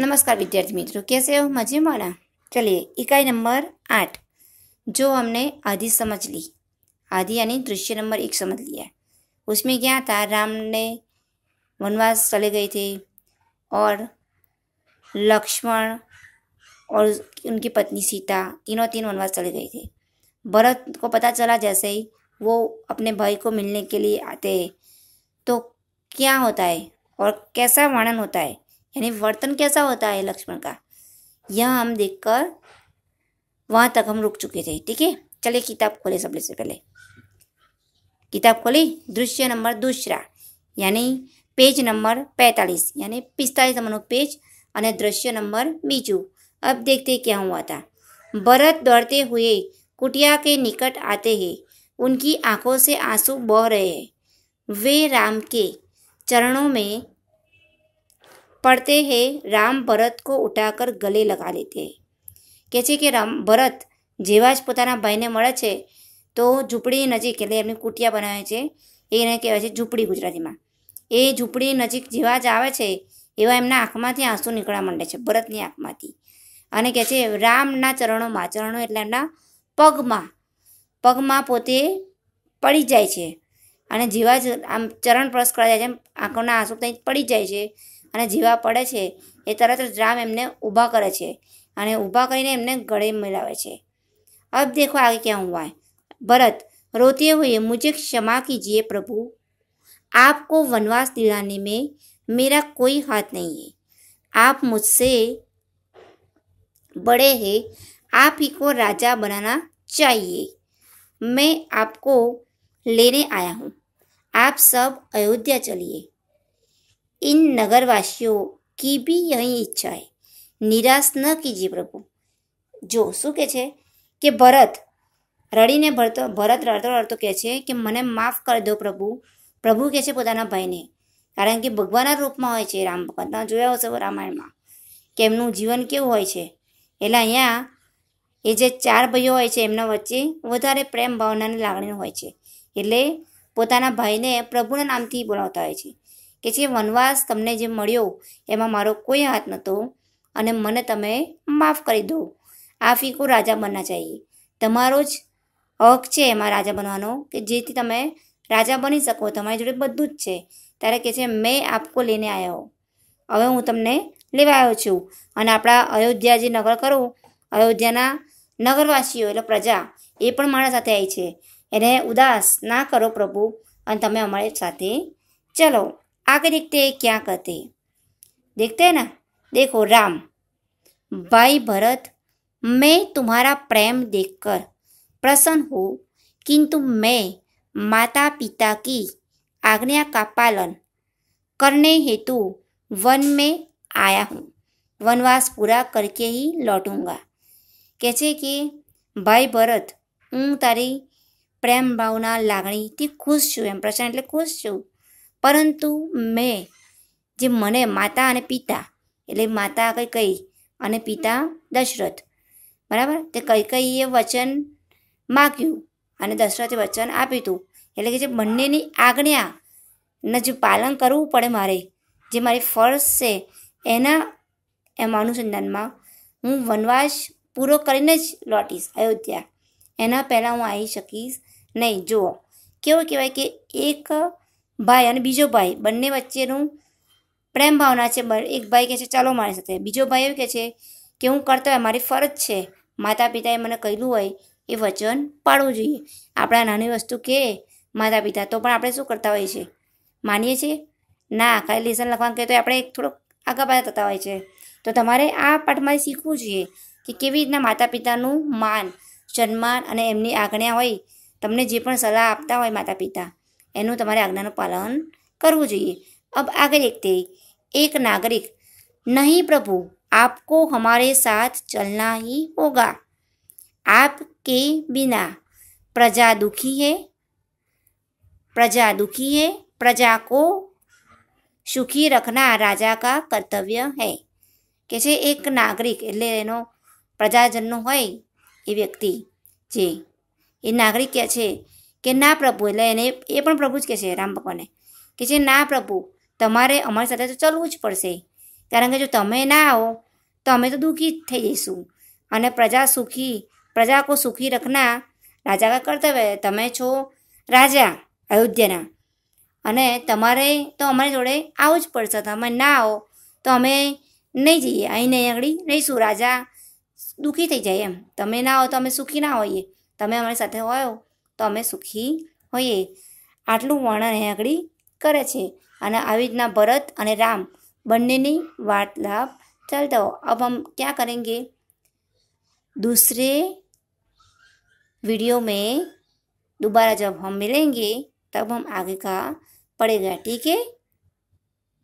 नमस्कार विद्यार्थी मित्रों कैसे हो मजे माना चलिए इकाई नंबर आठ जो हमने आधी समझ ली आधी यानी दृश्य नंबर एक समझ लिया उसमें क्या था राम ने वनवास चले गए थे और लक्ष्मण और उनकी पत्नी सीता तीनों तीन वनवास चले गए थे भरत को पता चला जैसे ही वो अपने भाई को मिलने के लिए आते हैं तो क्या होता है और कैसा वर्णन होता है यानी वर्तन कैसा होता है लक्ष्मण का यह हम देखकर वहाँ तक हम रुक चुके थे ठीक है चलिए किताब खोले सबसे पहले किताब खोली दृश्य नंबर दूसरा यानी पेज नंबर पैंतालीस यानी पिस्तालीस नंबर पेज और दृश्य नंबर बीजू अब देखते क्या हुआ था बरत दौड़ते हुए कुटिया के निकट आते हैं उनकी आंखों से आंसू बह रहे हैं वे राम के चरणों में પડતે હે રામ ભરત કો ઉઠાકર ગલે લગા લેતે કહે છે કે રામ ભરત જેવા જ પોતાના ભાઈને મળે છે તો ઝૂંપડી નજીક એટલે એમની કુટિયા બનાવે છે એને કહેવાય છે ઝૂંપડી ગુજરાતીમાં એ ઝૂંપડી નજીક જેવા જ આવે છે એવા એમના આંખમાંથી આંસુ નીકળવા માંડે છે ભરતની આંખમાંથી અને કહે છે રામના ચરણોમાં ચરણો એટલે એમના પગમાં પગમાં પોતે પડી જાય છે અને જેવા જ આમ ચરણ પ્રસ કરાયા જાય છે આંખોના આંસુ ત્યાં પડી જાય છે અને જીવા પડે છે એ તરત જ રામ એમને ઊભા કરે છે અને ઊભા કરીને એમને ગળે મિલાવે છે અબ દેખો આગે ક્યાં હું હુઆ ભરત રોતે હોઈએ મુજે ક્ષમા કીજીએ પ્રભુ આપકો વનવાસ દિલાને મેં મેરા કોઈ હાથ નહીં है આપ मुझसे बड़े हैं आप ही को राजा बनाना चाहिए मैं आपको लेने आया हूँ आप सब अयोध्या चलिए इन નગરવાસીઓ કી ભી યહી ઈચ્છાએ નિરાશ ન કીજીએ પ્રભુ જો શું કહે છે કે ભરત રડીને ભરતો ભરત રડતો રડતો કહે છે કે મને માફ કરી દો પ્રભુ પ્રભુ કહે છે પોતાના ભાઈને કારણ કે ભગવાનના રૂપમાં હોય છે રામ ભગવાન તમે જોયા હશે રામાયણમાં કે એમનું જીવન કેવું હોય છે એટલે અહીંયા એ જે ચાર ભાઈઓ હોય છે એમના વચ્ચે વધારે પ્રેમ ભાવનાની લાગણી હોય છે એટલે પોતાના ભાઈને પ્રભુના નામથી બોલાવતા હોય છે કે જે વનવાસ તમને જે મળ્યો એમાં મારો કોઈ હાથ નહોતો અને મને તમે માફ કરી દો આ ફીકો રાજા બનના ચાહીએ તમારો જ હક છે એમાં રાજા બનવાનો કે જેથી તમે રાજા બની શકો તમારી જોડે બધું જ છે ત્યારે કે છે મેં આપકો લઈને આવ્યો હવે હું તમને લેવા આવ્યો છું અને આપણા અયોધ્યા જે નગર કરું અયોધ્યાના નગરવાસીઓ એટલે પ્રજા એ પણ મારા સાથે આવી છે એને ઉદાસ ના કરો પ્રભુ અને તમે અમારી સાથે ચલો आगे देखते हैं क्या कहते हैं देखते हैं ना देखो राम भाई भरत मैं तुम्हारा प्रेम देखकर प्रसन्न हूँ किंतु मैं माता पिता की आज्ञा का पालन करने हेतु वन में आया हूँ वनवास पूरा करके ही लौटूंगा કહે કે ભાઈ ભરત હું તારી પ્રેમ ભાવના લાગણીથી ખુશ છું એમ प्रसन्न એટલે ખુશ છું પરંતુ મેં જે મને માતા અને પિતા એટલે માતા કઈ અને પિતા દશરથ બરાબર તે કઈ કઈએ વચન માગ્યું અને દશરથે વચન આપ્યું હતું એટલે કે જે બંનેની આજ્ઞાને જે પાલન કરવું પડે મારે જે મારી ફરજ છે એના એમાં અનુસંધાનમાં હું વનવાસ પૂરો કરીને જ લોટીશ અયોધ્યા એના પહેલાં હું આવી શકીશ નહીં જુઓ કેવું કહેવાય કે એક ભાઈ અને બીજો ભાઈ બંને વચ્ચેનું પ્રેમ ભાવના છે એક ભાઈ કહે છે ચાલો મારી સાથે બીજો ભાઈ એવું કહે છે કે હું કરતા હોય મારી ફરજ છે માતા પિતાએ મને કહેલું હોય એ વચન પાડવું જોઈએ આપણા નાની વસ્તુ કે માતા પિતા તો પણ આપણે શું કરતા હોઈએ છીએ માનીએ છીએ ના ખાલી લેસન લખવાનું કહે તો આપણે થોડોક આગા પાછા થતા હોય છે તો તમારે આ પાઠમાંથી શીખવું જોઈએ કે કેવી રીતના માતા પિતાનું માન સન્માન અને એમની આજ્ઞા હોય તમને જે પણ સલાહ આપતા હોય માતા પિતા એનું તમારે આજ્ઞાનું પાલન કરવું જોઈએ અબ આગળ એક તે એક નાગરિક નહીં પ્રભુ આપકો હમારે સાથ ચલના હી હોગા આપ કે બિના પ્રજા દુખી હે પ્રજા દુખી હે પ્રજા કો સુખી રખના રાજા કા કર્તવ્ય હે કે છે એક નાગરિક એટલે એનો પ્રજાજનનો હોય એ વ્યક્તિ જે એ નાગરિક કહે છે કે ના પ્રભુ એટલે એને એ પણ પ્રભુ જ કહેશે છે રામ ભગવાનને કે છે ના પ્રભુ તમારે અમારી સાથે તો ચલવું જ પડશે કારણ કે જો તમે ના આવો તો અમે તો દુઃખી થઈ જઈશું અને પ્રજા સુખી પ્રજા કો સુખી રખના રાજા કા કર્તવ્ય તમે છો રાજા અયોધ્યાના અને તમારે તો અમારી જોડે આવવું જ પડશે તમે ના આવો તો અમે નહીં જઈએ અહીં નહીં આગળ રહીશું રાજા દુઃખી થઈ જાય એમ તમે ના હો તો અમે સુખી ના હોઈએ તમે અમારી સાથે હોય તો અમે સુખી હોઈએ આટલું વર્ણન અહીં કરે છે અને આવી રીતના ભરત અને રામ બંનેની વાર્તાલાપ ચાલતા હો અબ હમ ક્યાં કરેંગે દૂસરે वीडियो મેં દુબારા જબ हम मिलेंगे तब हम आगे का पड़ेगा ठीक है